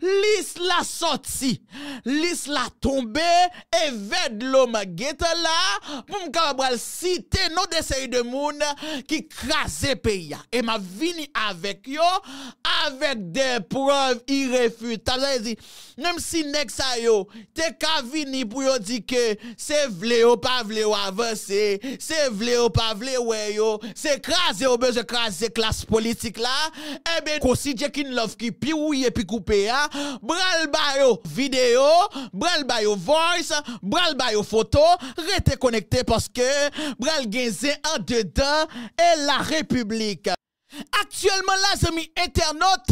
lis la sorti, lis la et evèd l'homme gete la, Pour m'karabral citer non de de moun qui krasé pays. Et m'a vini avec yo, avec des preuves irréfutables. même si nek sa yo, te ka vini pour yo di que c'est vle ou pas vle ou avancer, c'est vle ou pas vle ou yo, c'est krasé ou besoin krasé classe politique là, eh ben, kosi kin love qui pi ouye et pi ya. Braille bayo vidéo, bral bayo voice, Braille bayo photo, restez connecté parce que bral genze en dedans et la République. Actuellement, là, semi internaute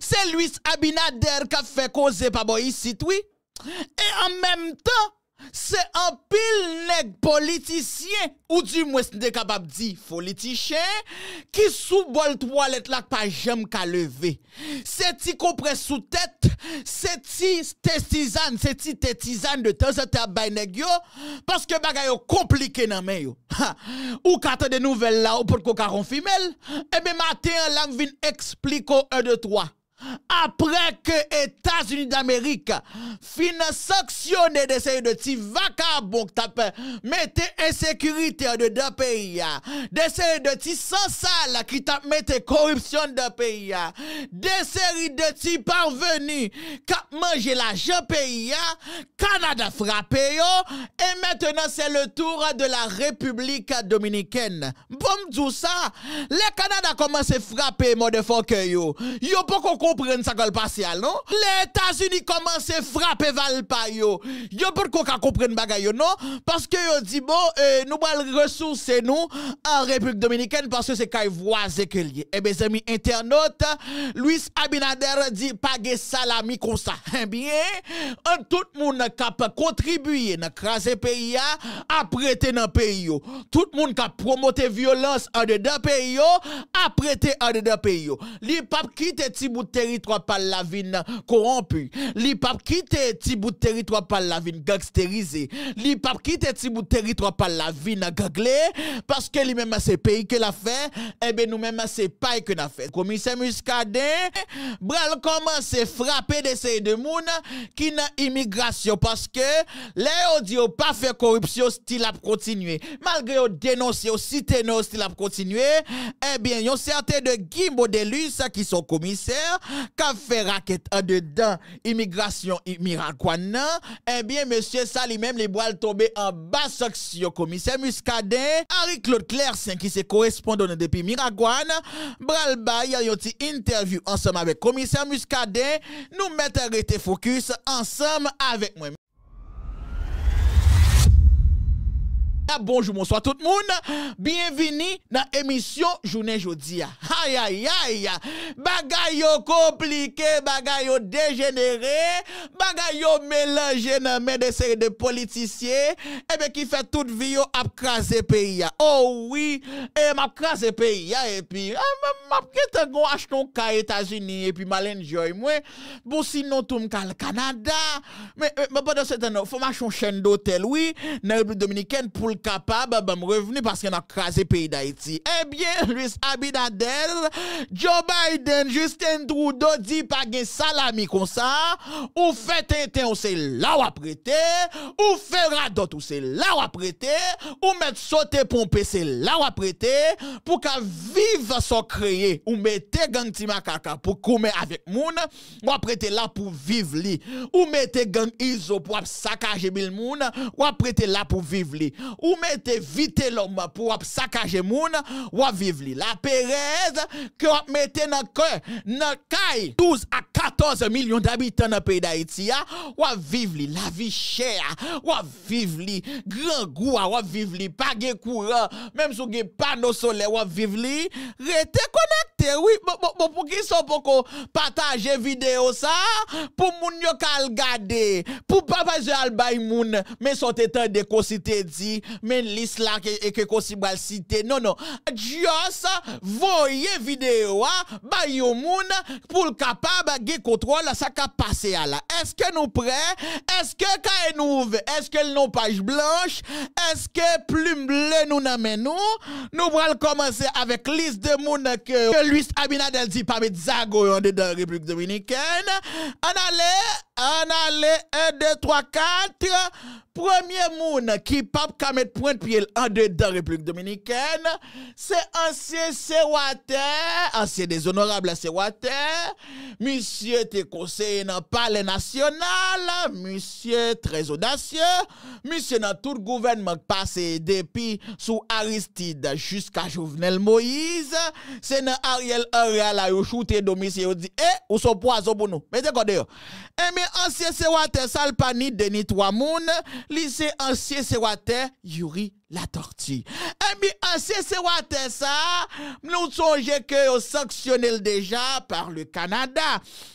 c'est Luis Abinader qui a fait causer par ici, oui. Et en même temps, Se apil nek politisyen Ou di mwes ne dekabab di politisyen Ki sou bol to alet lak pa jem ka leve Se ti kompre sou tet Se ti testizan Se ti testizan de tezete abay negyo Paske bagay yo komplike nan men yo Ou kata de nouvel la ou potko karon femel Ebe mate an lan vin ekspliko an de toa après que les États-Unis d'Amérique fin sanctionner des séries de petits vagabonds qui mettez insécurité le pays, des séries de petits sans sale qui t'a mettez corruption dans pays, des séries de petits parvenus qui mangé l'argent pays, Canada frappé et maintenant c'est le tour de la République dominicaine. Bon, tout ça, le Canada commence à frapper, motherfucker yo. Yo, pourquoi comprendre non les États-Unis commencent à frapper Valpayo yo pas qu'on comprendre bagaille non parce que yo dit bon euh, nous allons ressources, nous en République dominicaine parce que c'est kay voisé. que lié et eh mes amis internautes Luis Abinader dit pas salami comme ça eh bien en tout monde cap contribuer dans craser pays à prêter dans pays tout le monde cap promoter violence en dedans pays à prêter en dedans pays li pap quitter ti bout territoire par la ville corrompu. Li pas quitter ti bout territoire par la ville gangsterisé. Li pas quitter ti bout territoire par la ville ganglé parce que lui-même c'est pays que l'a fait eh bien nous-même c'est pas que l'a fait. Commissaire Muscadet bral commencer frapper des de moun qui n'a immigration parce que les audio oh, pas fait corruption style a continué Malgré au oh, dénoncer au oh, cité non style a continuer, eh bien, yon certain de lui ça qui sont commissaires café, fait en dedans immigration miracuana eh bien monsieur Salimem, même les boiles tombées en basse, action, commissaire Muscadet Harry Claude Clercin qui se correspondant depuis Miragouane bral a yon ti interview ensemble avec commissaire Muscadet nous mettons arrêté focus ensemble avec moi Ah, bonjour, bonsoir tout le monde. Bienvenue dans l'émission Journée Jodia. Aïe, aïe, aïe. Bagay yo compliqué, bagay yo dégénéré, bagay yo mélangé dans main de série de politiciens, et eh bien qui fait toute vie yo craser pays. Oh oui, eh, eh, et ah, m'a craser pays, et puis, m'a acheter un acheton aux États-Unis, et puis malin joy, moi. Bon, sinon tout le Canada. Mais, euh, mais pendant ce temps, faut m'acheter chaîne d'hôtel, oui, dans la République Dominicaine pour capable de bah, bah, revenir parce qu'on a crasé pays d'Haïti. Eh bien, Luis Abinadel, Joe Biden, Justin Trudeau dit pas salami comme ça, ou fait tintin ou c'est là ou prêter. ou fait radot ou c'est là ou apprêté, ou met sauter pomper c'est là ou prêter pour qu'à vivre son créé. ou mette gang Timakaka pour comer avec moun, ou prêter là pour vivre li, ou mette gang Iso pour saccager mille moun, ou prêter là pour vivre li ou mettez vite l'homme pour saccager moun, ou vivre li. La perez, que vous mettez dans cœur, dans caille, 12 à 14 millions d'habitants dans le pays d'Haïti, ah, ou vivre La vie chère, ou vivre li. Grand goût, ah, ou vivre li. Pas courant, même si vous avez pas de soleil, ou vivre li. Rete connecté oui, bon, pour qui sont pour partager vidéo ça, pour moun yo kal gade, pour papa je albay moun, mais sont étant de cité dit, mais l'isla et que que bal cité, non, non, Dios, voyez vidéo, ah, ba yo moun, pour capable de contrôle ça ka passé à la. Est-ce que nous prêts? Est-ce que ka nous Est-ce que nos page blanche? Est-ce que plume bleu nous n'amène nous? Nous allons commencer avec liste de moun que Luis Abinadel dit pas Zago en dedans République Dominicaine. en allait, en allait, 1, 2, 3, 4. Premier moun qui pap mettre point de pied en dedans République Dominicaine, c'est ancien Sewater, ancien déshonorable Sewater, monsieur te conseiller dans le palais national, monsieur très audacieux, monsieur dans tout gouvernement passé depuis sous Aristide jusqu'à Jovenel Moïse, c'est dans Ariel Henry là, yo shooté domicile, yo dit, eh, ou son poison pour nous. c'est quoi Eh, mais ancien séwateur, Salpani, Denis Toamoun, lycée ancien séwateur, Yuri la tortue. Et eh, bien, ancien ah, c'est eh, ça, nous songeons que vous sanctionné déjà par le Canada.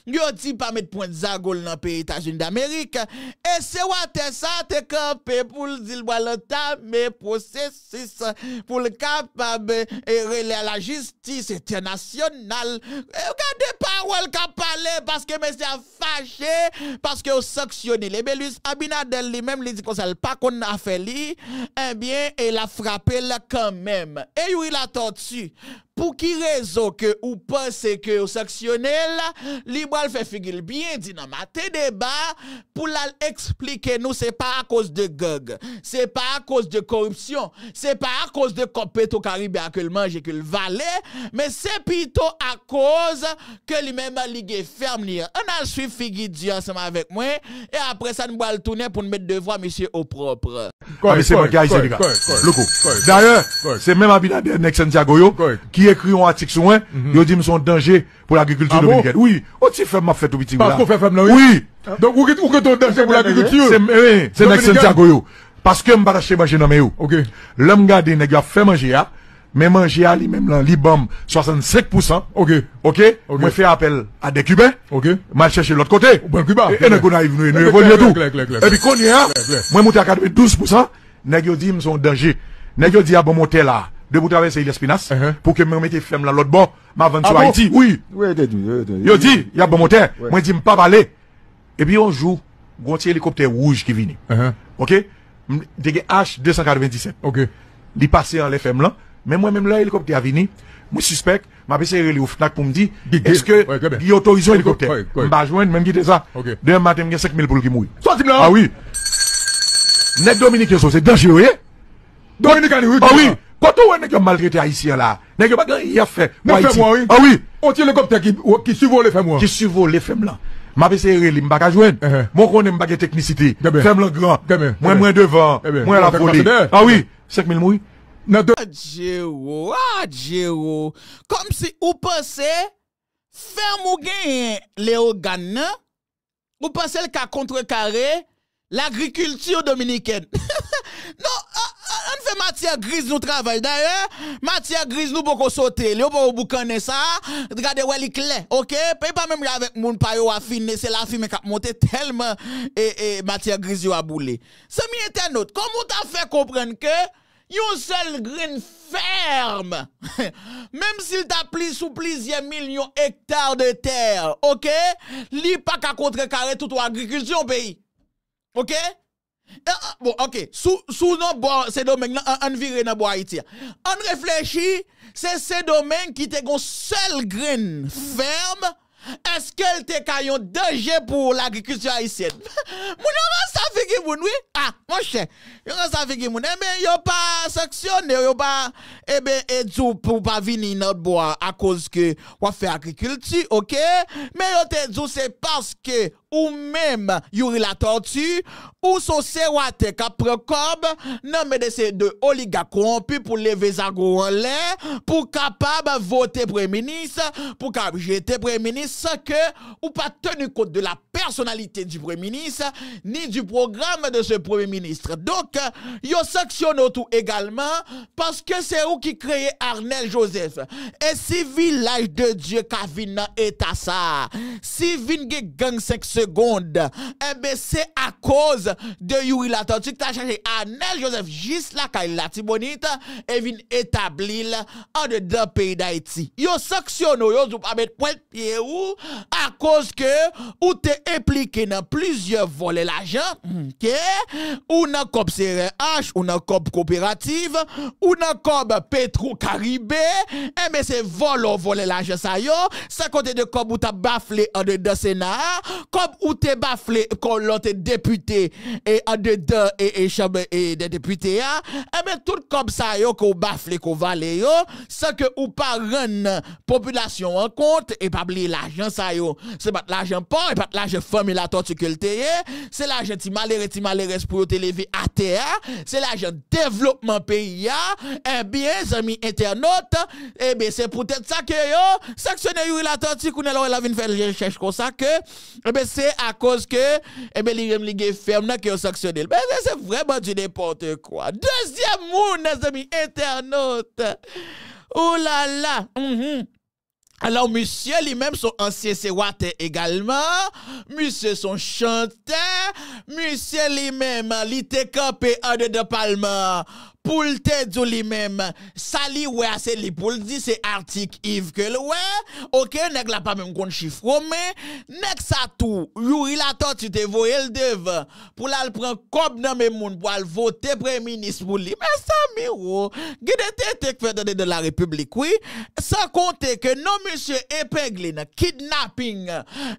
Yo dit pas mettre point de dans le pays États-Unis d'Amérique. Et eh, c'est what ça, te campé pour le dire, mais processus pour le capable et la justice internationale. Regardez parole qu'a parlé parce que monsieur a fâché, parce que vous sanctionné les Belus. Abinadel lui-même, lui dit qu'on ne pas qu'on a fait lui. Eh bien, et elle a frappé quand même. Et il la tortue, pour qui raison que ou pensez que au sectionnel, libral fait figure bien dit dans tête débat pour l'expliquer nous c'est pas à cause de gog, c'est pas à cause de corruption, c'est pas à cause de caribé à que le et que le valet, mais c'est plutôt à cause que les même ligue ferme On a suivi figure ensemble avec moi et après ça nous allons tourner pour nous mettre voix monsieur au propre. c'est D'ailleurs, c'est même Abinader qui est kriyon atik souwen, yo di mson denje pou l'agrikultur ah bon? dominiket. Ou ti feb ma fet ou biti ou la? Ou ki tou ke ton denje pou l'agrikultur? Se men, se men sentiakou yo. Paske mba rache manje nanme yo. Lèm gade, negi a fe manje ya, men manje ya li mem lan, li bom 65%, ok, ok, mwen fe apel a dekubè, ok, mwen chèche l'ot kote, e mwen moun te akadou 12%, negi yo di mson denje. Negi yo di a ah, bon moun te la, Dè pou travè se il espinas, pou ke mè mè te fèm lan lòt bon, mè avan sou ha iti. Oui, yo ti, yab bon motè, mwen di m'pap ale. E pi yon jou, gwen ti helikopter wouj ki vini. Ok, mwen te ge H-297. Li pase an lè fèm lan, mè mwen mè mè lè helikopter a vini. Mwen suspect, mwen apese yon helikopter pou mwen di, eske, di otorizo helikopter. Mwen ba jwen, mwen mwen gite sa, dè mwen matè mwen gen sek mil poul ki moui. Sosim lan! Awi! Nèk Dominik Yonso, se denjirè! Dominicain, oui. Ah oui. Quand on voit que maltraité haïtien là, n'est pas rien fait. Moi, oui. Ah oui. On tire le qui, qui suivent les femmes. Qui suivent les femmes là. Ma vais ma de me joindre. Mon connaît me technicité. Femme grand. Moi, moins devant. Moi, la folie. Ah oui. 5000 mouilles. Ah adjero. Comme si ou pense, ferm ou gen les organes. ou pense qu'à contre l'agriculture l'agriculture dominicaine. non, matière grise nous travaille d'ailleurs, matière grise nous beaucoup sauter, le bon boucaner ça, regardez ouais il clair. OK, paye pas même là avec moun pa yo affiner, c'est la fille qui a monté tellement et et matière grise yo a boulé. C'est mi internaute, comment t'as fait comprendre que yon seul grain ferme, même s'il t'a pris sous plusieurs millions d'hectares de terre, OK, li pas qu'à contrecarrer toute l'agriculture au pays. OK ah, ah, bon, ok. Sous, sous nos bois, ces domaines-là, on vire dans Haïti. On réfléchit, c'est ces domaines qui ont une seule graine ferme. Est-ce qu'elle te caillon danger pour l'agriculture haïtienne? Mon ça fait que oui? Ah, mon cher, yon ça fait que moun, eh ben, yon pas sanctionné, yon pas, eh ben, et tout pour pas venir notre bois à cause que on fait agriculture, ok? Mais yon te dit c'est parce que ou même Yuri la tortue, ou son qui prend non mais de, deux oligarques pour lever Zago en l'air, pour capable voter premier ministre, pour capable jeter premier ministre, que ou pas tenu compte de la personnalité du Premier ministre, ni du programme de ce Premier ministre. Donc, yo sanctionnent tout également parce que c'est vous qui créez Arnel Joseph. Et si village de Dieu Kavina est à ça, si Vingé gang 5 secondes, eh ben, c'est à cause de Yuri Latantique qui a Arnel Joseph juste là quand il et vin établir en dedans pays d'Haïti. Yo sanctionnent, yo pas mettre point pied ou à cause que ou t'es impliqué dans plusieurs volets l'argent, OK? Ou dans COP CRH, ou dans COP coopérative, ou dans COP Petro-Caribé, et eh bien, c'est vol au volet l'argent, ça yo. Ça côté de COP où t'as baflé en dedans Sénat, COP où t'es baflé quand l'autre député et en dedans et, et chambre et des députés, ah. eh bien, tout comme ça yo qu'on baflé, qu'on valé yo, sans que ou pas rendre population en compte et pas oublier l'argent ça yo. C'est pas l'argent pas, et pas l'argent femme et la tortue eh? C'est l'argent qui malheur et qui pour te lever à terre. Ah. C'est l'argent développement pays. Ah. Eh bien, amis internautes, eh bien, c'est peut-être ça que yo, sanctionné yo la tortue, qu'on et la faire recherche comme ça que, eh c'est à cause que, eh bien, l'irem ligue ferme là que yo sanctionné. Ben, c'est vraiment du n'importe quoi. Deuxième moune, amis internautes. Oh là là. Mhm. Alors, monsieur lui-même, son ancien séwaté également. Monsieur, son chanteur. Monsieur lui-même, il était campé en dedans Palma pour le lui-même, sali ouais, c'est lui pour le dire, c'est article Yves que le ouais, ok, n'est-ce pas même qu'on chiffre, mais n'est-ce pas tout, yuri la tu te voyé le devant, pour la le prendre comme dans même monde, pour le voter premier ministre pour lui, mais ça, miro, guide tête que fait de la République, oui, sans compter que non monsieur épinglé kidnapping,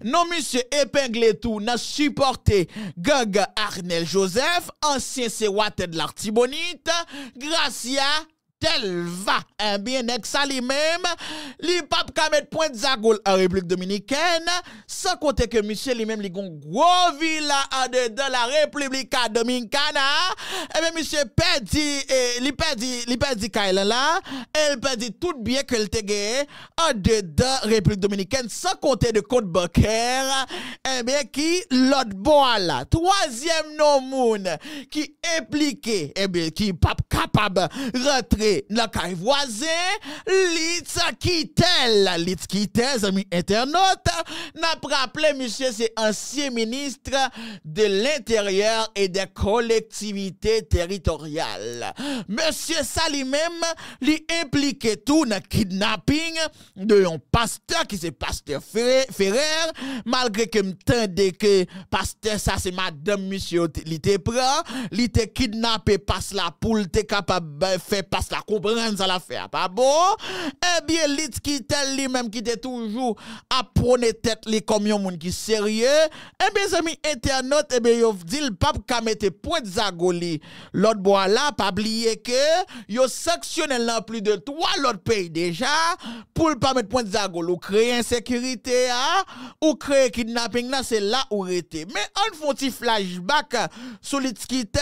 non monsieur épinglé tout, n'a supporté gang Arnel Joseph, ancien séwateur de l'Artibonite, Gras ya! elle va un bien-être ça lui-même, li pape ka met point Zagol en République dominicaine, sans compter que monsieur lui-même li gon gros villa en dedans la République dominicaine, et eh bien monsieur perdi et eh, li perdi li perdi Kyle là, elle perdi tout bien que te gagné en dedans République dominicaine sans compter de compte bancaire, et eh bien qui l'autre bon là, troisième nom moun qui impliqué et bien qui pas capable rentrer la caille voisin, lit Kittel. lit tel, amis internautes, n'a pas rappelé, monsieur, c'est ancien ministre de l'Intérieur et des collectivités territoriales. Monsieur ça lui-même, lui impliqué tout dans le kidnapping de un pasteur qui c'est pasteur Ferrer, malgré que m'tendait que pasteur ça c'est madame monsieur, il était prêt, il était kidnappé passe la poule, t'es capable de faire passe la comprendre ça l'affaire, pas bon? Eh bien, lit qui tel lui-même qui était toujours à prôner tête les comme un monde qui sérieux, eh bien, amis internautes, eh bien, yo dit le pape ka mette point zagoli. L'autre bois là, pas oublier que yo sanctionné là plus de trois l'autre pays déjà pour le pas mettre point zagoli ou créer insécurité hein? ou créer kidnapping là, c'est là où était. Mais on fait un petit flashback sur lit qui tel,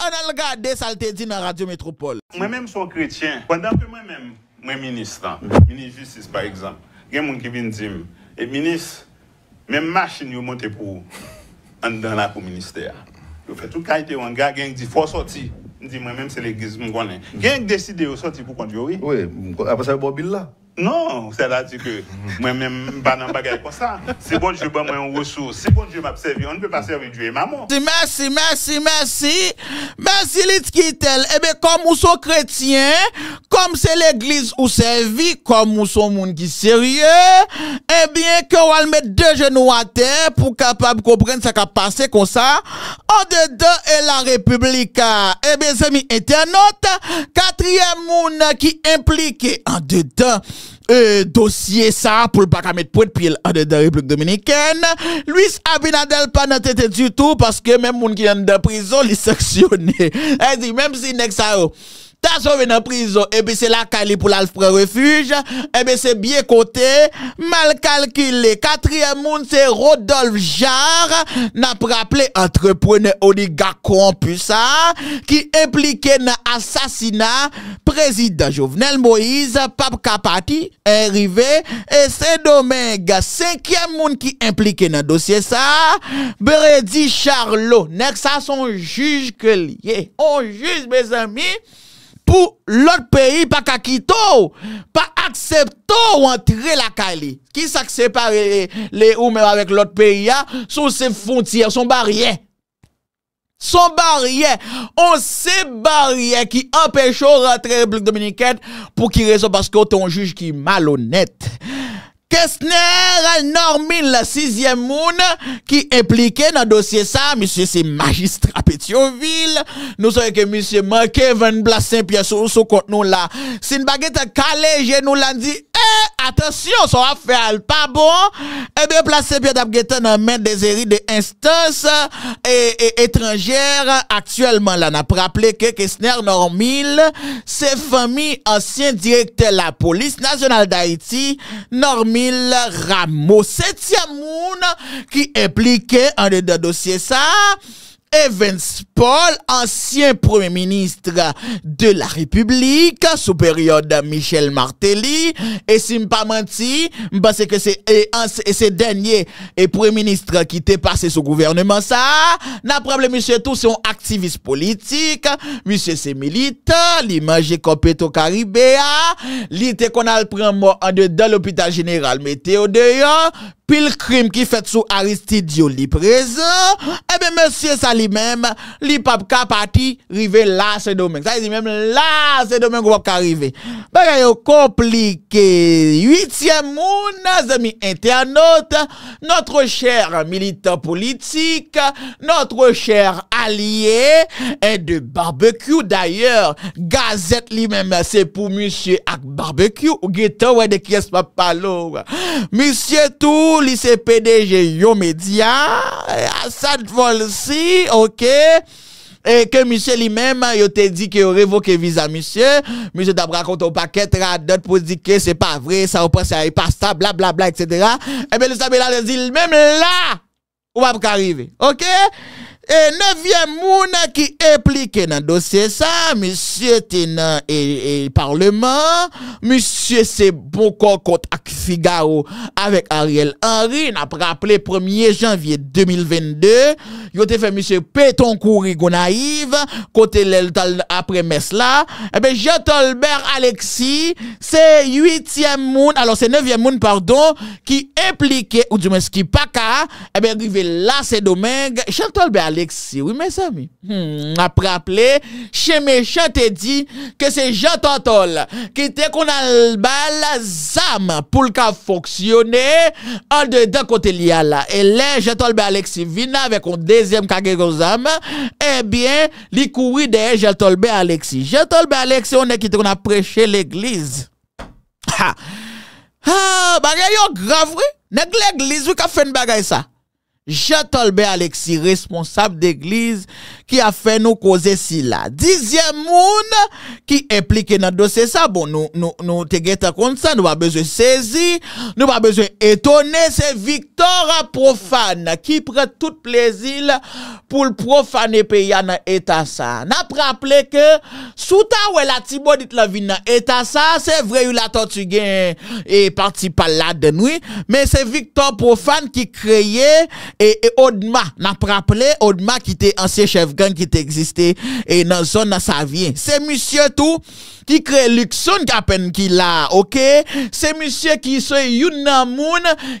on a regardé ça le dit dans Radio Métropole. Moi-même, je Kwa dan fe mwen mwen ministran, mwen ministris par ekzamp, gen mwen kivin zim, e minist, mwen mashin yo mwote pou, an dan la pou minister ya. Yo fetou kaj te wangar genk di fosoti, di mwen mwen selekiz mwen gwenen, genk deside yo soti pou kondyo we. We, aposal bo billa. Non, c'est là que moi-même, pas dans bagaille comme ça. C'est bon je bon, moi, on ressource. C'est bon Dieu, m'a servi. On ne peut pas servir Dieu et maman. Merci, merci, merci. Merci, Litkitel. Eh bien, comme nous sommes chrétiens, comme c'est l'église où servit, comme nous sommes monde qui sérieux, eh bien, que on va mettre deux genoux à terre pour capable comprendre ce qui a passé comme ça. En dedans est la République. Eh bien, amis internautes, quatrième monde qui impliqué en dedans euh, dossier ça pour pas mettre point de pied en de la République dominicaine. Luis Abinadel pas dans du tout parce que même moun qui est en prison, il sanctionné. Elle dit même si que ça oh, Ta sove nan prizon, ebe eh se lakay li pou lalv pre refuj, ebe eh se bie kote, mal kalkile. Katriye moun se Rodolphe Jarre, nan praple entreprenè Odiga Kompusa, ki implike nan asasina. Prezident Jovenel Moïse, Pape Kapati, RIV, e se domen gase. Sikye moun ki implike nan dosye sa, Brady Charlo, nek sa son juj ke liye. On juj, bez amy! pour l'autre pays, pas qu'à quitter, pas accepter ou entrer la Cali. Qui s'accepte les ou avec l'autre pays, hein? sous ses frontières, son barrière. Son barrière, on sait barrière qui empêche de rentrer la République dominicaine pour qui raison parce que on un juge qui est malhonnête. Kè s'nè rè normil la 6è moun ki implikè nan dosye sa, misye se magistra Petiovil, nou sò yè ke misye man Kevin Blas Saint-Pierre sou kont nou la, sin bagèt a kalè jè nou lan di... Eh, attention, ça va faire pas bon. Et eh bien, placer bien Dabgetan en main des héris des instances et, eh, étrangères. Actuellement, là, n'a pas rappelé que Kessner Normil, ses familles, ancien de la police nationale d'Haïti, Normil Rameau. Septième monde qui impliqué en dedans dossier ça. Evans Paul, ancien premier ministre de la République, sous période Michel Martelly. Et si je pas menti, que c'est ces dernier et premier ministre qui était passé sous gouvernement ça, n'a problème monsieur tout c'est un activiste politique, monsieur c'est militant, l'image au Caribéa, l'été qu'on a le mort en dedans l'hôpital général météo dehors, pile crime qui fait sous Aristide Dioli présent. Eh bien monsieur ça li mèm, li pap kapati rive la se domèk. Sa e zi mèm la se domèk wak a rive. Bek a yo komplike. Yuitiè moun, nazemi ente anote, notre chèr militant politik, notre chèr alie, et de barbekü, d'ayèr, gazet li mèm, se pou monsye ak barbekü ou getan wè de kyes papalou. Monsye tou, li se pdj yo medyan, san fol si, OK. Et que Michel lui-même, il te dit qu'il révoqué visa monsieur. Monsieur t'a raconté au paquet, d'autres pour dire que c'est pas vrai, ça repense à pas ça, blablabla, etc. Et eh bien, le sable, là, il dit, même là, on va pas arriver. OK? Et neuvième qui qui qui dans le dossier ça, monsieur c'est et le Parlement, Monsieur c'est bon contre ak Figaro avec Ariel Henry, Après rappelé 1 janvier 2022, il te fait monsieur Péton péton naïve, côté lel tal Messla, mes la, eh ben, Jean Tolbert Alexis, c'est 8e moun, alors c'est 9e moun pardon, qui impliqué, ou qui pas et Eh bien là, c'est domingue. Jean Tolbert Alexis, Apre aple, che meche te di ke se jatol tol ki te kon al bal zam pou l ka foksyone an de den kote li al la. E len jatol be Alexi vina ve kon dezyem kage rozama, e bien li koui de jatol be Alexi. Jatol be Alexi ou ne ki te kon apreche l eglize. Bage yo grav we, nek l eglize we ka fen bagay sa. Jean Tolbert Alexis, responsable d'église, qui a fait nous causer la Dixième monde qui implique dans dossier ça, bon, nous, nous, nous, comme ça, nous pas besoin saisir, nous pas besoin étonner, c'est Victor profane qui prend tout plaisir pour le profaner pays dans l'état ça. N'a rappelé que, sous ta la dit la vie dans l'état ça, c'est vrai, la tortue et parti par là de nuit... mais c'est Victor profane qui créait et, et Odma, n'a rappelé, Odma qui était ancien chef qui existait et dans zone ça vient. C'est monsieur tout qui crée Luxon peine qui l'a. OK? C'est monsieur qui se moon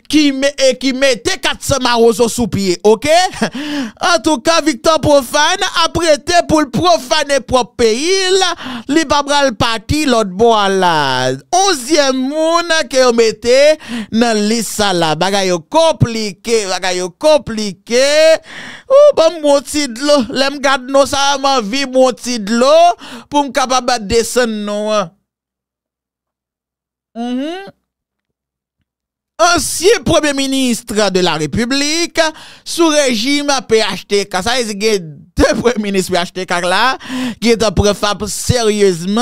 qui met et qui mettait 400 marozo sous pied, OK? En tout cas, Victor Profane a prêté pour le profane propre pays là, li babral parti l'autre bois là. 11e moun que on mettait dans les là, bagaille compliqué, bagaille compliqué. Ou oh, bon mot de M gade nou sa man vi mwoti dlo pou m kapa ba desen nou. Eh. Mhm. Ansiye Premier Ministre de la Republik sou rejim PHTK. Sa e zige... te premier ministre acheté car là, qui est un préfable sérieusement,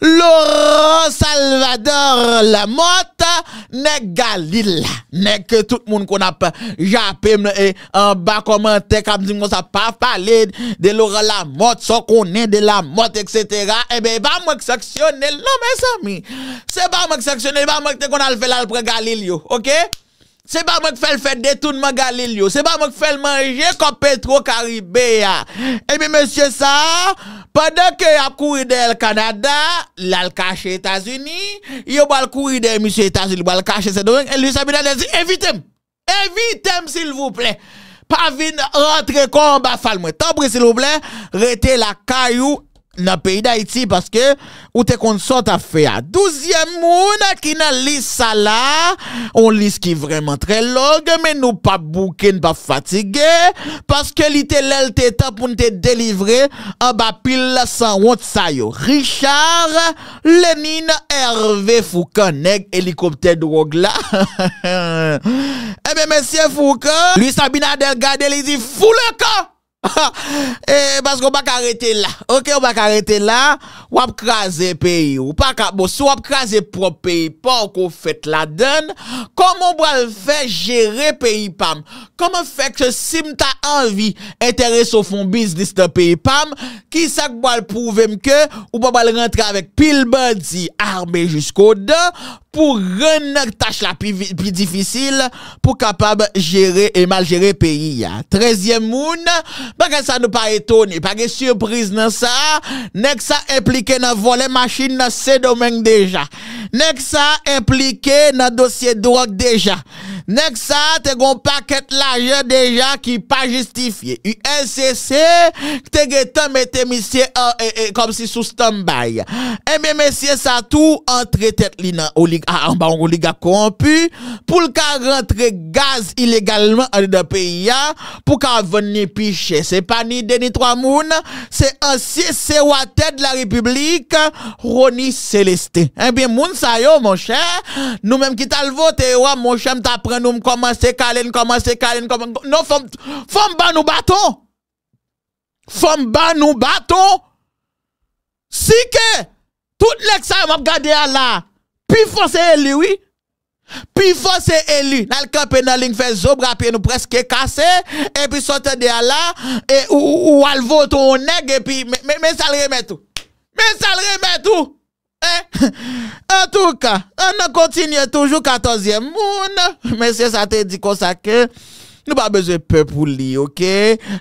Laurent Salvador Lamotte, n'est Galil, n'est que tout le monde qu'on a jappé en bas commentaire, comme dit on ça pas parler de Laurent Lamotte, sans qu'on est de la motte, etc. Eh ben, pas moi qui sanctionner, non mes amis. C'est pas moi qui sanctionner, pas moi qui qu'on a fait là pour Galil, ok? C'est pas moi qui fais le fait détournement Galilio. C'est pas moi qui fais le manger comme Petro Caribea. Eh bien, monsieur, ça, pendant que a couru de Canada, là le caché États-Unis, y'a a le couru de monsieur États-Unis, l'a le caché c'est donc, et lui, ça m'a dit, évitez-moi. Évitez-moi, s'il vous plaît. Pas venir rentrer comme un bafal, moi. Tant s'il vous plaît, rete la caillou dans le pays d'Haïti parce que, ou tes kon sot a fe a. Douzyem moun qui na lis sa là on lis qui est vraiment très long Mais nous bouke, nou pas fatige, parce li te lel te ta nous te delivre, en ba sans san wot yo. Richard, Lenin, Hervé Foucault, neg helikopter drog la. Ebe, eh mesye Foucault, lui Sabina Delgade li dit fou le Eh, e bask ou bak a rete la Ok ou bak a rete la Wap kraze peyi ou Si wap kraze prop peyi Pouk ou fet la den Koum ou wal fe jere peyi pam Koum ou fe se sim ta anvi Enteres ou fon biznis te peyi pam Ki sak wal pouvem ke Ou wal rentre avek pil badi Arme jisko de Pou renne tache la pi difícil Pou kapab jere E mal jere peyi Trezyem moun que ça ne pas étonné, pas de surprise dans ça. Nek ça impliqué dans voler machine dans ces domaines déjà. Nek ça impliqué dans dossier drogue déjà. Nèg ça, te gon paquet l'argent déjà qui pas justifié. UNCC, te mais tes monsieur comme si sous standby. Et Eh bien, monsieur ça tout entre tête li nan ah, en bas oligarque corrompu pour qu'à rentrer gaz illégalement dans le pays pour ka venir picher. C'est pas ni deux ni trois moun, c'est ancien tête de la République, Ronnie Célestin. Eh bien, moun sa yo, mon cher, nous même qui et voté, mon cher, m'ta nou m koman se kalen, koman se kalen, koman se kalen, nou fom ban nou baton, fom ban nou baton, si ke, tout lèk sa yon ap gade a la, pi fose e li, pi fose e li, nal kèpè nan ling fè zo bra pi, nou preske kase, e pi sote de a la, e ou alvo tou, ou neg, e pi, mè salre mè tou, mè salre mè tou, Eh, en touka, an nan kontinye toujou katozyem moun Mesye sa te di konsa ke Nou ba beze pe pou li, ok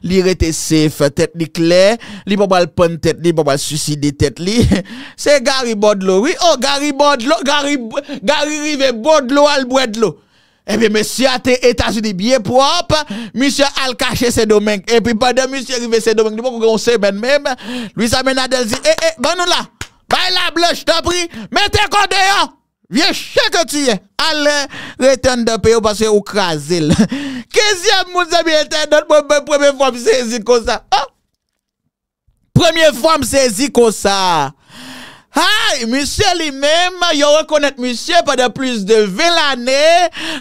Li rete sef, tet ni kler Li bo ba lpon tet, li bo ba lsuside tet li Se gari bodlo, oui, oh gari bodlo Gari rive bodlo albwedlo Epe eh mesye a te etasou di biye prop Mesye al kache se domen Epe paden mesye rive se domen Nipo kon se men men Lui sa men adel zi, e, eh, e, ban nou la Kay la blè j te pri, mè te konde yon. Vye chè ke tuye. Alè, reten de peyo baswe ou krasil. Keziyam moun zè mi eten, don mwen mwen premye fòm sezi kousa. Premye fòm sezi kousa. Ah, monsieur lui-même, il reconnaît monsieur pendant plus de 20 années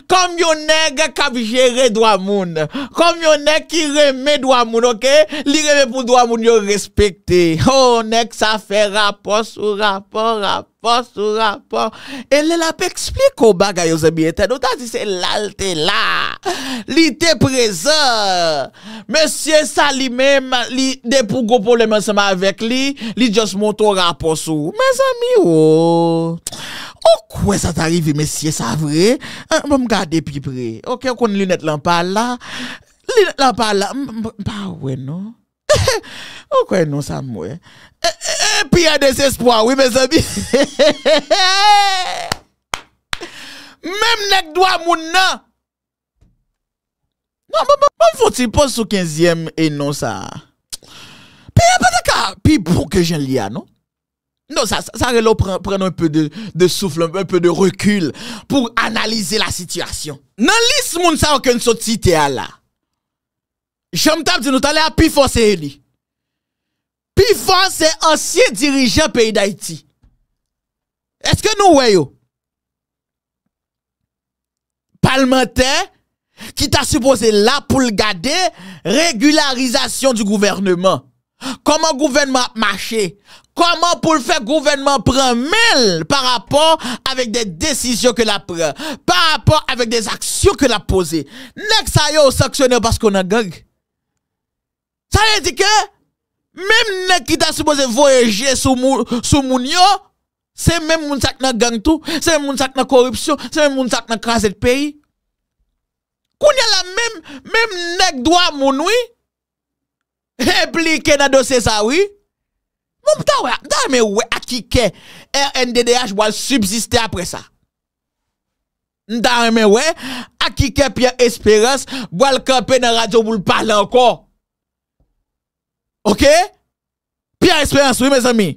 comme un nègre qui a géré droit monde, comme un nègre qui remet droit monde, OK? Il remet pour droit monde respecté. Oh, que ça fait rapport sur rapport rapport. Rapos ou rapos, e lè la pe eksplik ko bagay yo zemye ten, ou ta si se lalte la, li te prezor, mesye sa li men, li depou gopo le men seman vek li, li jos mwoto rapos ou, mes ami ou, oh. ou oh, kwen sa tarivi mesye sa vre, bon, mwen gade pi pre, ou kwen lunet lan pa la, lunet lan pa la, mwen pa wè nou Ou kwen nou sa mwen E, e, e pi a desespoa wè mè sa bi Mèm nèk dwa moun nan non, Mèm foti pos sou 15èm E nou sa Pi pou ke jen li a nou Non sa sa ren lou pren Un peu de souffle Un peu de rekul Pou analize la sityasyon Nan lis moun sa wè kwen sou ti te a la Jom tap di nou talè a Pifon Seyeli. Pifon sey ancien dirijen peyi d'Haïti. Eske nou weyo? Palmentè, ki ta suppose la pou l'gade, regularizasyon di gouvernement. Koman gouvenement mache? Koman pou l'fè gouvenement pren mil pa rapon avèk de desisyon ke la pren? Pa rapon avèk de desisyon ke la pose? Nèk sa yo saksyonè bas konan gag? Sa yè di ke, mèm nèk ki ta soubose voyeje sou moun yo, se mèm moun sak nan gang tou, se mèm moun sak nan korupsyon, se mèm moun sak nan kraset peyi. Koun yè la mèm, mèm nèk dwa moun wè, replike nan dosè sa wè. Moun ta wè, nan mè wè akike, RNDDH wòl subsiste apre sa. Nan mèm wè, akike piye esperans, wòl kapè nan radyo moun pahle ankon. Ok? Pya esperans, wè mè zami.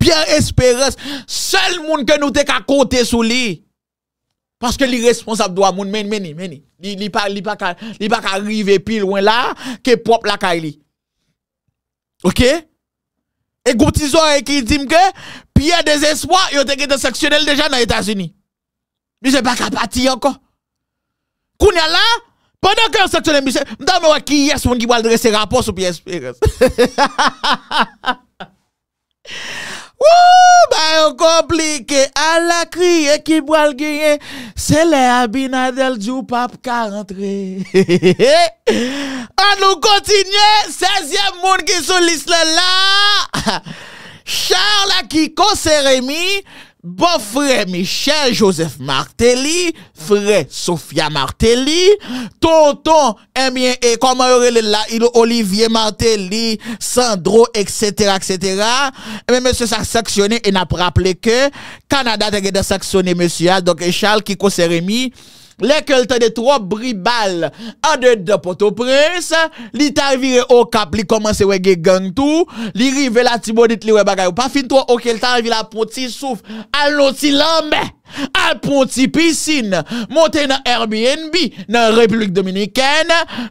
Pya esperans. Sel moun ke nou te ka kote sou li. Paske li responsab do a moun. Meni, meni. Li pa ka rive pi lwen la, ke pop la ka li. Ok? E gouti sou a ekidim ke, pya deseswa, yo teke de seksyonel deja nan Etasini. Ni se pa ka pati anko. Koun ya la? Bonan kè an seksyon an bisè, mdan mè wè ki yes wèn ki wèl dresè rapòs wè pi espirès. Wou, bè yon komplike, an la kriye ki wèl gwenye, se lè a binadèl djou pap karentre. An nou kontinye, sezyèm moun ki sou lisle la. Charles akiko sè remi, Bon frè mi chè Joseph Martelly, frè Sofia Martelly, tonton, e miye, e koman yore le la, ilo Olivier Martelly, Sandro, etc., etc., e miye mè sè sèksyonè, e na prè ap lè kè, Kanada te gè dè sèksyonè mè sè, a, donkè Charles Kiko Serémi, Lè ke l tè de tro bri bal, adè dè poto pres, li tè revire o kap, li komanse wè geng tou, li rive la timonit li wè bagay ou pa fin to ok, li tè revire la poti souf, al nou si lambe. al Ponti piscine, monter dans Airbnb dans la République Dominicaine.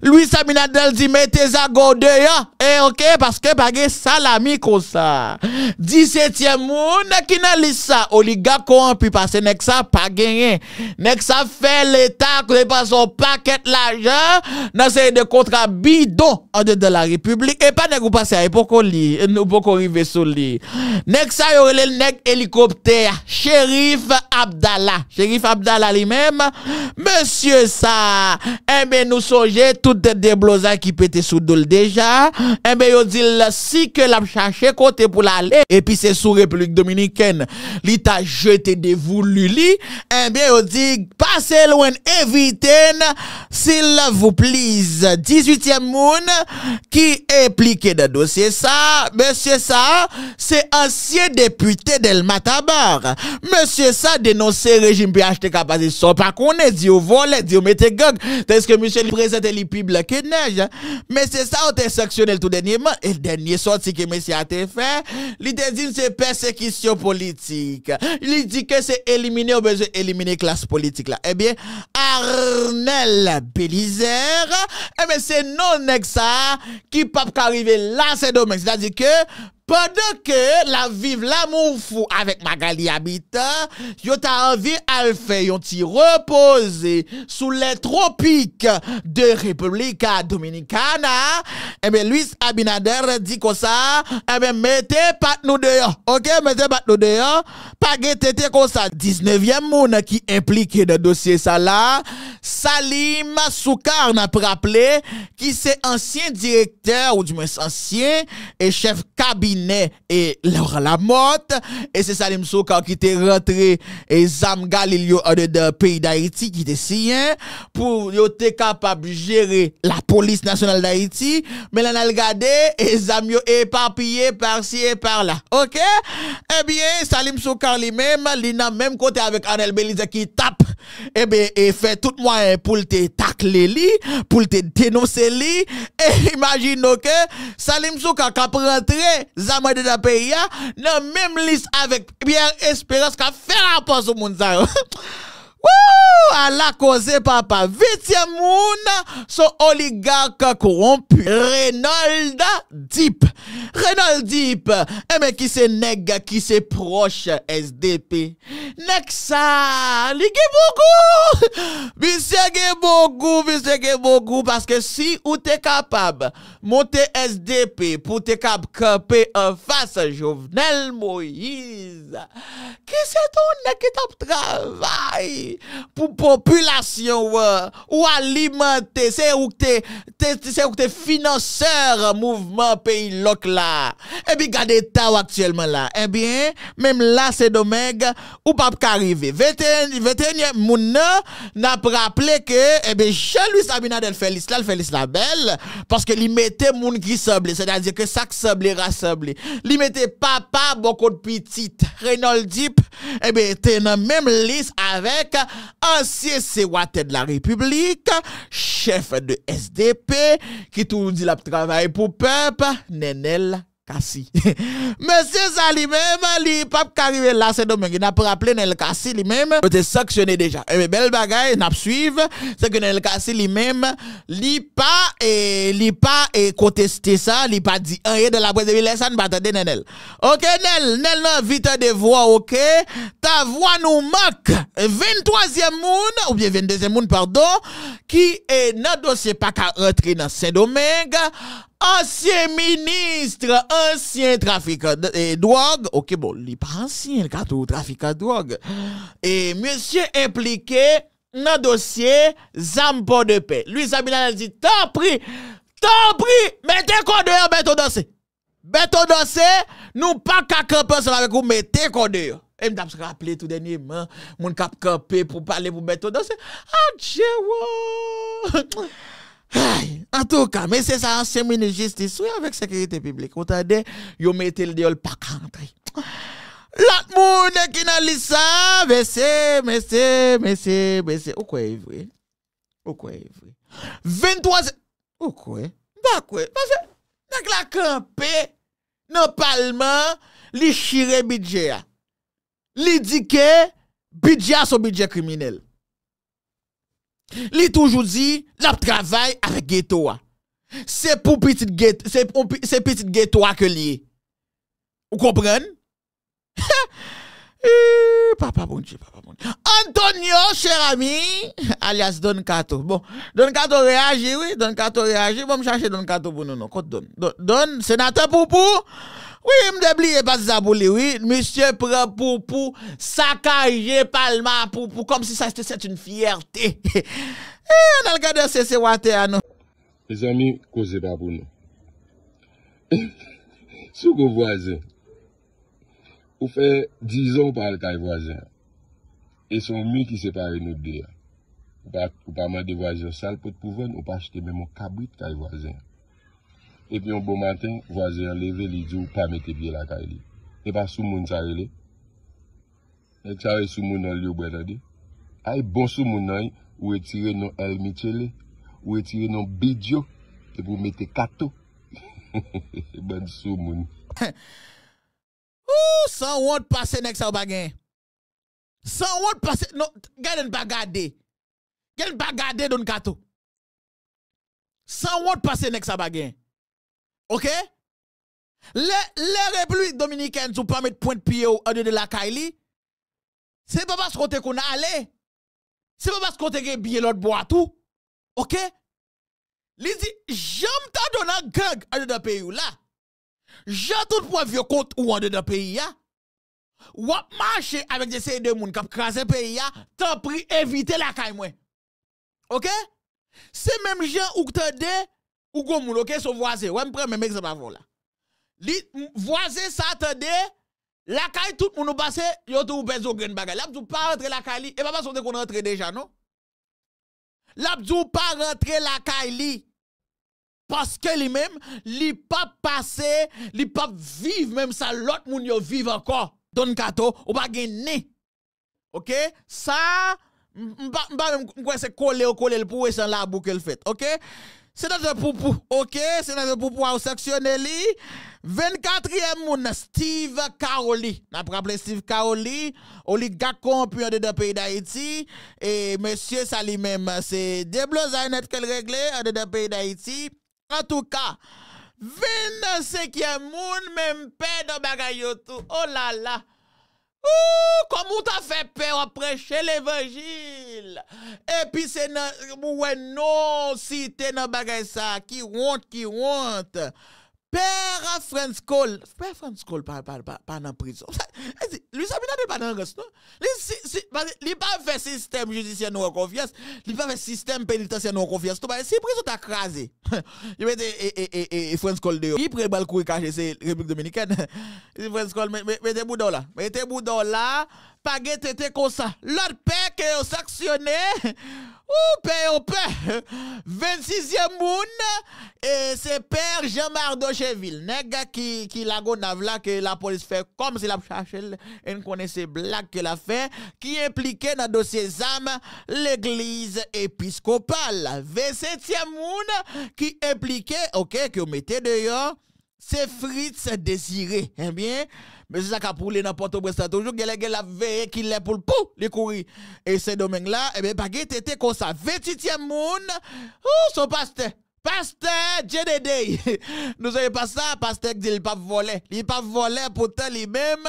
Louis Abinadel dit mettez à go dehors. Eh OK parce que pas salami comme ça. 17e monde qui n'a liste ça oligarque pu passer nek ça pas gagné. Nek ça fait l'état que pas son paquet l'argent dans ces de contrats bidon en de la République et pas nek passer eh, à époque li, nous pas arriver sur li. Nek ça yo le nek hélicoptère, shérif Abdallah. Shérif Abdallah lui-même, monsieur ça, eh ben, nous songez toute des de qui pétait sous doule déjà. Eh ben yo dit si que l'a cherché côté pour l'aller et puis c'est sous République dominicaine, li t'a jeté des voulu li, eh bien yo dit passez loin évitez s'il vous please. 18e moon qui est impliqué dans dossier ça, monsieur ça, c'est ancien député d'El Matabar. Monsieur ça de non, dénoncer régime PHTK parce de sont pas qu'on est dit au volet, dit au mettez gang. ce que monsieur le présente les bibles que neige. Hein. Mais c'est ça on est sanctionné tout dernièrement et le dernier sorti que monsieur a fait, il dit c'est persécution politique. Il dit que c'est éliminer au besoin éliminer classe politique là. Eh bien Arnel Belizère, eh bien c'est non ça qui pas arriver là c'est dommage. C'est-à-dire que pendant que la vive l'amour fou avec Magali habita, yo ta envie à faire yon t'y reposer sous les tropiques de République Dominicana, eh bien, Luis Abinader dit comme ça, eh bien, mettez pas nous dehors, ok? Mettez pas nous dehors, pas tete comme ça. 19e monde qui impliqué dans le dossier ça là, Salim Soukar n'a pas rappelé, qui c'est ancien directeur, ou du moins ancien, et chef cabinet et et la mort Et c'est Salim Soukar qui était rentré et Zam Galilio en de pays d'Haïti qui était sien pour être capable de gérer la police nationale d'Haïti. Mais là, on a regardé et Zam yo éparpillé par-ci et par-là. OK? Eh bien, Salim Soukar lui-même, il n'a même côté avec Anel Belize qui tape eh bien, et fait tout moyen pour te tacler lui, pour te dénoncer lui. Et imagine que Salim Soukar a rentré zama de la pays, hein, dans même liste avec Pierre Espérance qui a fait rapport au monde. Hein. à la cause papa. Huitième moun, son oligarque corrompu. Reynold Deep. Reynold Deep. Et eh mais ben, qui c'est nègre qui c'est proche SDP. Nèg ça, li beaucoup. Monsieur ge beaucoup, monsieur ge beaucoup. Parce que si ou t'es capable, monter SDP pour t'es capable camper en face Jovenel Moïse. Qui c'est ton nèg qui travail pour population ou alimenter c'est où t'es c'est où t'es financeur mouvement pays loc là et eh bien regardez ta actuellement là et eh bien même là c'est dommage ou pas arriver 21 21e n'a n'a rappelé que et eh bien Jean-Louis Abinadel Félix là Félix la belle parce que il mettait moun qui semblait c'est-à-dire que ça semblait rassemblé il mettait papa beaucoup de petite Renault Deep eh bien t'es dans même liste avec c'est CWAT de la République, chef de SDP, qui tout dit la travail pour peuple, Nenel Kassi. Monsieur ça lui-même, lui, pape là, c'est dommage. Il n'a pas rappelé Nel Kassi lui-même. Il était sanctionné déjà. Et eh belle bagaille, n'a pas suivi. C'est que Nel Kassi lui-même, lui pas, et, lui pas, et contesté ça, lui pas dit rien de la presse. Il laisse ça ne pas Nel. Ok, Nel, Nel, non, vite de voix, ok. Ta voix nous manque. 23e monde, ou bien 22e monde, pardon, qui est dans dossier pas qu'à rentrer dans Saint-Domingue. Ansyen ministre, ansyen trafikan drog. Eh, ok, bon, li pa ansyen, katou trafikan drog. E, monsye implike nan dosye zampon de pe. Lui, sa binan, zi, tan pri, tan pri, mette kode yo, mette kode yo. Mette kode yo, nou pa kakarpe se lave kou, mette kode yo. E, mda pse rappele tout denye, man, moun kap kope pou pale mou mette kode yo. Adjewo ah,! Ay, an tou ka, mese sa ansemi ni jistis, sou ya vek sekirite piblik. Ou tade, yo metel diyo l pakantri. La moun de kin a lisa, mese, mese, mese, mese. Ou kwe evre? Ou kwe evre? 23, ou kwe? Ba kwe? Nan kwe la kampe, nan palman, li shire bidje ya. Ah. Li dike, bidje ya sou bidje kriminel. Li toujours dit, la travail avec ghetto. C'est pour petite ghetto, c'est petite ghetto que lié. Vous comprenez? papa bonjour, papa bon Antonio, cher ami, alias Don Cato. Bon, Don Cato réagit, oui, Don Cato réagit. Bon, me chercher Don Cato pour nous, non. Don, Don, sénateur Poupou Oui, mdebli e bas zabuli, oui, misye pre pou pou, sakay je palma pou pou, kom si sa steset eh, un fierté. E, an al gade se se wate an nou. E zami, kouze pa pou nou. Sou kou vwazen, ou fe dizon pal kaj vwazen, e son mi ki separe nou deya. Ou pa man de vwazen sal pot pou ven, ou pa chete men mou kabwit kaj vwazen. Ep yon bon manteng, vaze yon leve li djou pame te biye lakay li. Epa sou moun tsare li. E chare sou moun nan li ou bwena di. E Ay bon sou moun nan, ou e tire nou elmi chile. Ou e tire nou bidyo. Epo mette kato. Epe bon sou moun. San wot pase nek sa bagen. San wot pase. Gèl en non, bagade. Gèl en bagade don kato. San wot pase nek sa bagen. Ok? Le repri Dominikens ou pa met point piye ou ade de lakay li, se pa bas kote kon a ale. Se pa bas kote gen biye lot bo atou. Ok? Li di, janm ta donan gag ade de peyi ou la. Janm tout pwa vyo kont ou ade de peyi ya. Wap manche avek de se edemoun kap krasen peyi ya, tan pri evite lakay mwen. Ok? Se menm jan ou kta de... ou gon ok, son voisin. Ouais, même exemple avant là. Voisin s'attendait, la caille tout moun ou passe, yon tout ou bezo gren bagay. La pas rentre la caille, et papa son qu'on rentre déjà, non? La pas rentre la caille parce que lui-même, li pas passé, li pas vivre même ça l'autre moun yon vive encore. Don Kato, ou pas gagné. OK Ça m'pas même c'est coller ou coller pour sans la boucle fait. OK c'est notre Poupou, ok, C'est sénateur Poupou a sectionner, li. 24e moun, Steve Caroli. N'a rappelé Steve Caroli, oligarque corrompu dans le pays d'Haïti. Et monsieur ça lui-même, c'est des blouses net qu'elle réglé en dedans pays d'Haïti. En tout cas, 25e moun, même paix de bagayotou. Oh là là. Ou, komou ta fe pe apreche levajil? Epi se nan, mwen nou si te nan bagay sa, ki wont, ki wont. Père France Cole, Père France Cole pas pas pas pas en prison. Eh, lui ça dit pas dans si, bah, Il pas fait système judiciaire non confiance, il pas fait système pénitentiaire non confiance. Bah, Tout si prison t'a crasé. Il mette et et France Cole dehors. Il le balle et cacher c'est République dominicaine. France Cole mettez dans là, mettez dans là, comme ça. L'autre père qui est sanctionné, ou Père ou oh, Père. 26e moun, et c'est père Jean Mardocheville. Nègre qui, qui la gonave là, que la police fait comme si la cherchait, elle connaissait blague qu'elle a fait, qui impliquait dans dossier ZAM l'église épiscopale. 27e moun, qui impliquait, ok, que vous mettez dehors, c'est Fritz désiré. Eh bien, mais c'est ça qui a poulé dans Port-au-Prince toujours. Il y a veille qu'il l'est pour le pou, les courir. Et ce domaine-là, eh bien, pas était comme ça. 28e monde, oh, son pasteur. Pasteur JDD, nous savons pas ça, pasteur dit il pas volé. Il pas volé pourtant lui-même,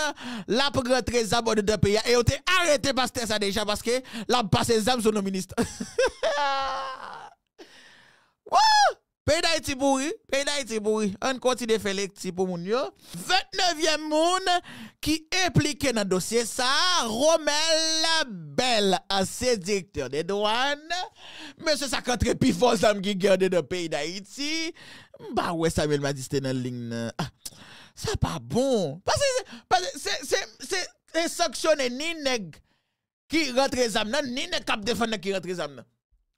l'a rentré les abonnés de pays. Et on t'a arrêté pasteur ça déjà parce que l'a passé les sur nos ministres. Wouh! Pèy da iti bouri, pèy da iti bouri. An konti de fèlek ti pou moun yo. 29e moun ki eplike nan dosye sa, Romel la Belle a se direktor de douan, mè se sakatre pi fòs la mgi ge ode de pèy da iti. Mba we samel majiste nan ling ah, na. Sa pa bon. Pase se se se se se se se se sakso ne ni neg ki rentre zam nan, ni neg kap defan nan ki rentre zam nan.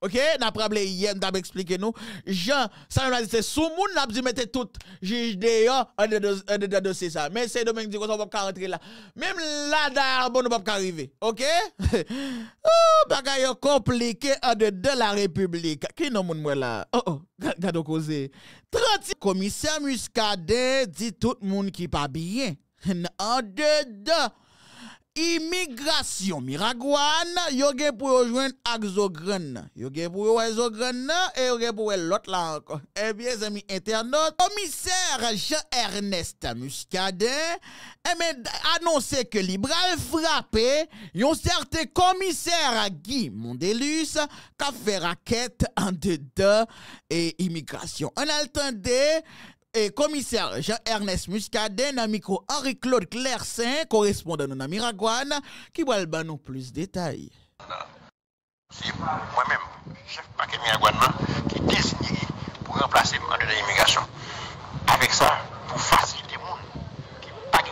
OK, n'a problème hier, n'a expliqué nous. Jean, ça on a dit c'est sous moun n'a dit mettre tout juge d'ailleurs en dedans dossier ça. Mais c'est Dominique dit qu'on va pas rentrer là. Même là d'ailleurs bon pas arriver. OK Oh bagaille compliqué en dedans la République. Qui non moun moi là Oh oh, gado causé. 30 commissaire Muscadet dit tout le monde qui pas bien. En dedans Immigration, miraguane yo pour pou yo jwen ak zogren et Yo pou yo zogren e pou lot la Eh bien, amis commissaire Jean-Ernest Muscadet, mais eh ben, que libral frappé yon certain commissaire Guy Mondelus, qui fera raquette en dedans et immigration. En attendant et commissaire Jean-Ernest Muscadet, d'un micro Henri-Claude Claircin correspondant dans Miragouane, qui va nous plus de détails. C'est moi-même, chef paquet Miragouane, qui décide pour remplacer le mandat l'immigration Avec ça, pour faciliter les gens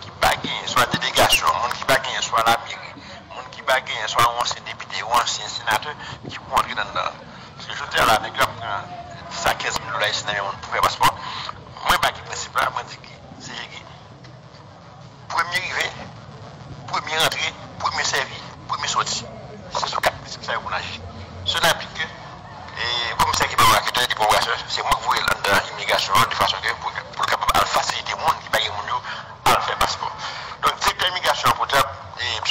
qui baguent, qui soit la délégation, les gens qui baguent, soit la mairie, les gens qui baguent, soit ancien député ou ancien sénateur, qui vont entrer dans le. que je dis à la sa le pour faire passeport. Moi, pas hein, c'est pour Premier arrivé, premier mieux premier pour premier sorti. C'est c'est ça qu'on Cela implique et comme ça qui va des c'est moi qui vous dans l'immigration de façon que pour, faciliter le monde qui passeport. Donc, directeur immigration, pour dire,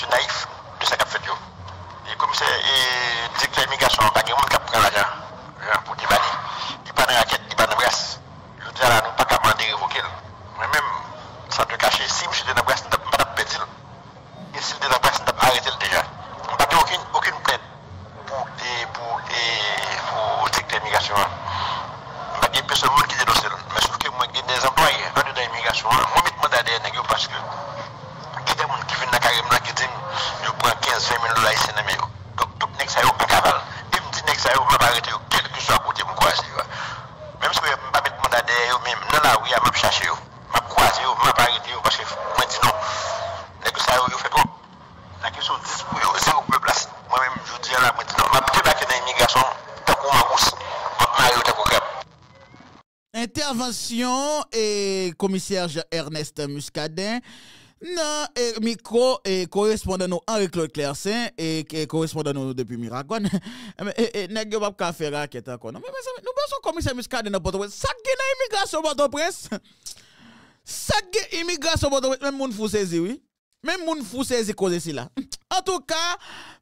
Naïf, de sa cap et comme c'est directeur immigration, Si je suis dans à presse, et ne de pas m'a arrêté déjà. On n'a aucune, aucune plainte pour, et, pour, Je pour pas d'immigration. Il pas de personne qui Mais sauf que moi, j'ai des employés dans l'immigration. je demande à des pas parce que il y a des gens qui viennent peux pas qui disent je prends 15-20 000 dollars ici. Donc, tout le monde est en cavale. je que va et commissaire e Ernest Muscadin non, et micro et correspondant nous Henri-Claude Claircin et, correspondant e, correspondant nous depuis Miracon. Et e, nèg pas ka faire raquette encore. Non, mais nous pas commissaire Muscadin n'importe Ça qui dans immigration port au Ça qui immigration port au même monde fou saisi oui. Même monde fou saisi cause cela. En tout cas,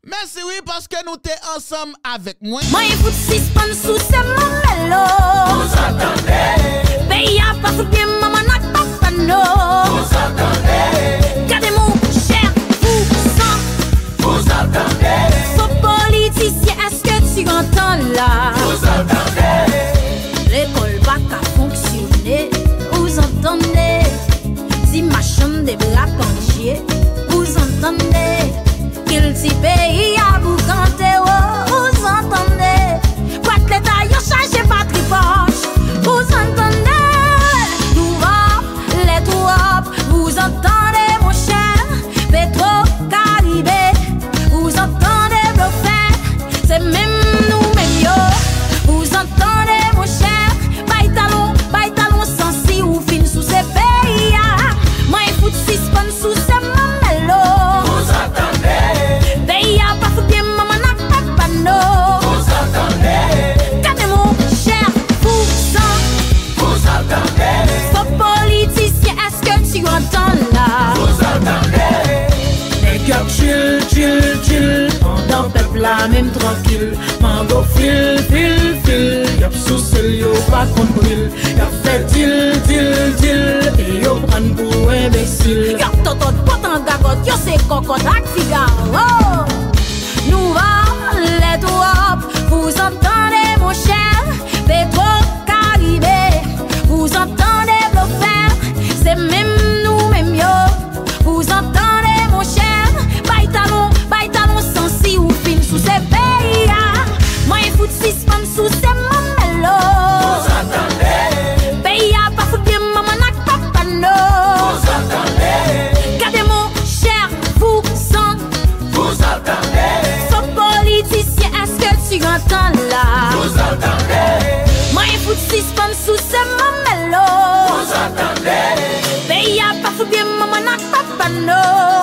merci oui parce que nous t'es ensemble avec moi. Moi, vous sous ce solo. Veía not bien, mamá, no estás sano. Cademos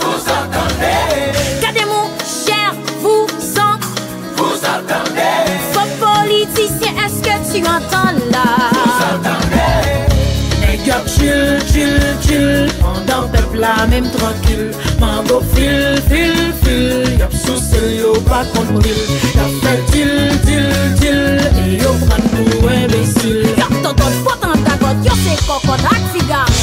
Vouz entende Kade mou chèr, vouz an Vouz entende Vop politisyen, eske tu entende la Vouz entende Mèk yop chil, chil, chil Ondan pep la mèm tranquil Mèm vop fil, fil, fil Yop sou sel yo pa kontril Yop fe til, til, til E yo pran nou embesil Yop ton ton potan tagot Yop se kokot ak figan